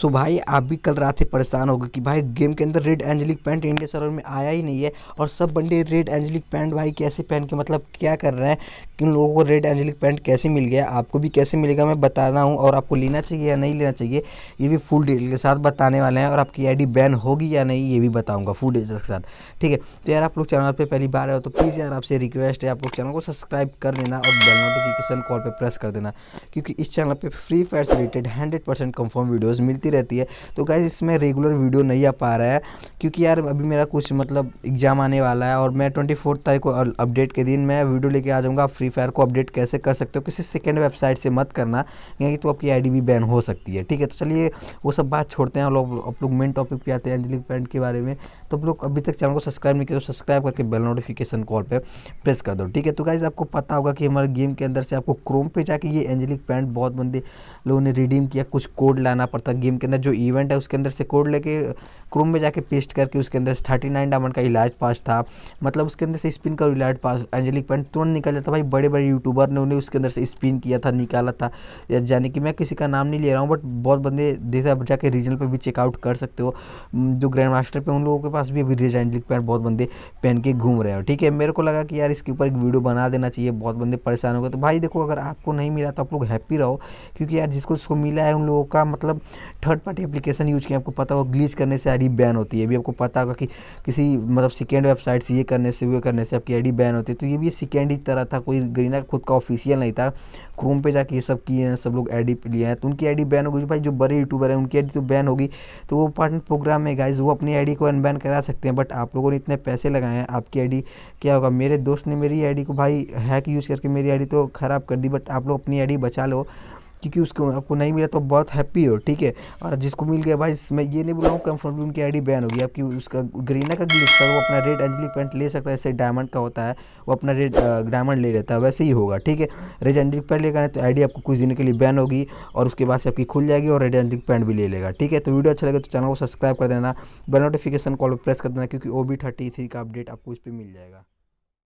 सो भाई आप भी कल रात से परेशान हो गए कि भाई गेम के अंदर red angelic pant India server में आया ही नहीं है और सब बंदे रेड एंजलिक पैंट भाई कैसे पहन के मतलब क्या कर रहे हैं किन लोगों को रेड एंजलिक पैंट कैसे मिल गया आपको भी कैसे मिलेगा मैं बता रहा हूँ और आपको लेना चाहिए या नहीं लेना चाहिए ये भी फुल डिटेल के साथ बताने वाले हैं और आपकी आई बैन होगी या नहीं ये भी बताऊँगा फुल डिटेल के साथ ठीक है तो यार आप लोग चैनल पर पहली बार आए तो प्लीज़ यार आपसे रिक्वेस्ट है आप लोग चैनल को सब्सक्राइब कर लेना और बेल नोटिफिकेशन कॉल पर प्रेस कर देना क्योंकि इस चैनल पर फ्री फायर से related hundred percent confirm videos मिलती चलती रहती है तो गैस इसमें रेगुलर वीडियो नहीं आ पा रहा है क्योंकि यार अभी मेरा कुछ मतलब एग्ज़ाम आने वाला है और मैं ट्वेंटी फोर्थ तारीख को अपडेट के दिन मैं वीडियो लेके आ जाऊँगा फ्री फायर को अपडेट कैसे कर सकते हो किसी सेकेंड वेबसाइट से मत करना क्योंकि तो आपकी आई भी बैन हो सकती है ठीक है तो चलिए वो सब बात छोड़ते हैं और आप लोग मेन टॉपिक पर आते हैं अंजलि पेंट के बारे में तो आप लोग अभी तक चैनल को सब्सक्राइब नहीं किया तो सब्सक्राइब करके बेल नोटिफिकेशन कॉल पर प्रेस कर दो ठीक है तो गाइज़ आपको पता होगा कि हमारे गेम के अंदर से आपको क्रोम पे जाके ये एंजलिक पैंट बहुत बंदे लोगों ने रिडीम किया कुछ कोड लाना पड़ता गेम गेम के अंदर जो इवेंट है उसके अंदर से कोड लेके क्रोम में जाके पेस्ट करके उसके अंदर थर्टी नाइन डायमंड का इलाज पास था मतलब उसके अंदर से स्पिन का इलाज पास एंजेलिक पेंट तुरंत निकल जाता भाई बड़े बड़े यूट्यूबर ने उन्हें उसके अंदर से स्पिन किया था निकाला था यानी कि मैं किसी का नाम नहीं ले रहा हूँ बट बहुत बंदे जैसे आप जाके रीजनल पर भी चेकआउट कर सकते हो जो ग्रैंड मास्टर पर उन लोगों के पास भी अभी रिज एंडलिक पैंट बहुत बंदे पहन के घूम रहे हो ठीक है मेरे को लगा कि यार इसके ऊपर एक वीडियो बना देना चाहिए बहुत बंदे परेशान हो गए तो भाई देखो अगर आपको नहीं मिला तो आप लोग हैप्पी रहो क्योंकि यार जिसको उसको मिला है उन लोगों का मतलब थर्ड पार्टी एप्लीकेशन यूज़ किया आपको पता होगा ग्लीच करने से आईडी बैन होती है भी आपको पता होगा कि किसी मतलब सेकेंड वेबसाइट से ये करने से वो करने से आपकी आईडी बैन होती है तो ये भी सेकेंड ही तरह था कोई ग्रीना खुद का ऑफिशियल नहीं था क्रोम पे जाके ये सब किए हैं सब लोग आई डी लिए हैं तो उनकी आई बैन होगी भाई जो बड़े यूट्यूबर हैं उनकी आई तो बैन होगी तो वो पार्टनर प्रोग्राम है गाइज वो अपनी आई को अनबैन करा सकते हैं बट आप लोगों ने इतने पैसे लगाए हैं आपकी आई क्या होगा मेरे दोस्त ने मेरी आई को भाई हैक यूज़ करके मेरी आई तो ख़राब कर दी बट आप लोग अपनी आई बचा लो क्योंकि उसको आपको नहीं मिला तो बहुत हैप्पी हो ठीक है और जिसको मिल गया भाई मैं ये नहीं बोल रहा हूँ कंफर्म उनकी आईडी बैन होगी आपकी उसका ग्रीना का ग्लिच था वो अपना रेड अंजलिक पेंट ले सकता है जैसे डायमंड का होता है वो अपना रेड डायमंड ले लेता है वैसे ही होगा ठीक है रेड अंजलिक पेंट लेकर तो आई आपको कुछ दिनों के लिए बैन होगी और उसके बाद से आपकी खुल जाएगी और रेड अंजलिक पेंट भी ले लेगा ठीक है तो वीडियो अच्छा लगे तो चैनल को सब्सक्राइब कर देना बेल नोटिफिकेशन कॉल पर प्रेस कर देना क्योंकि ओ बी थर्टी थ्री का अपडेट आपको उस पर मिल जाएगा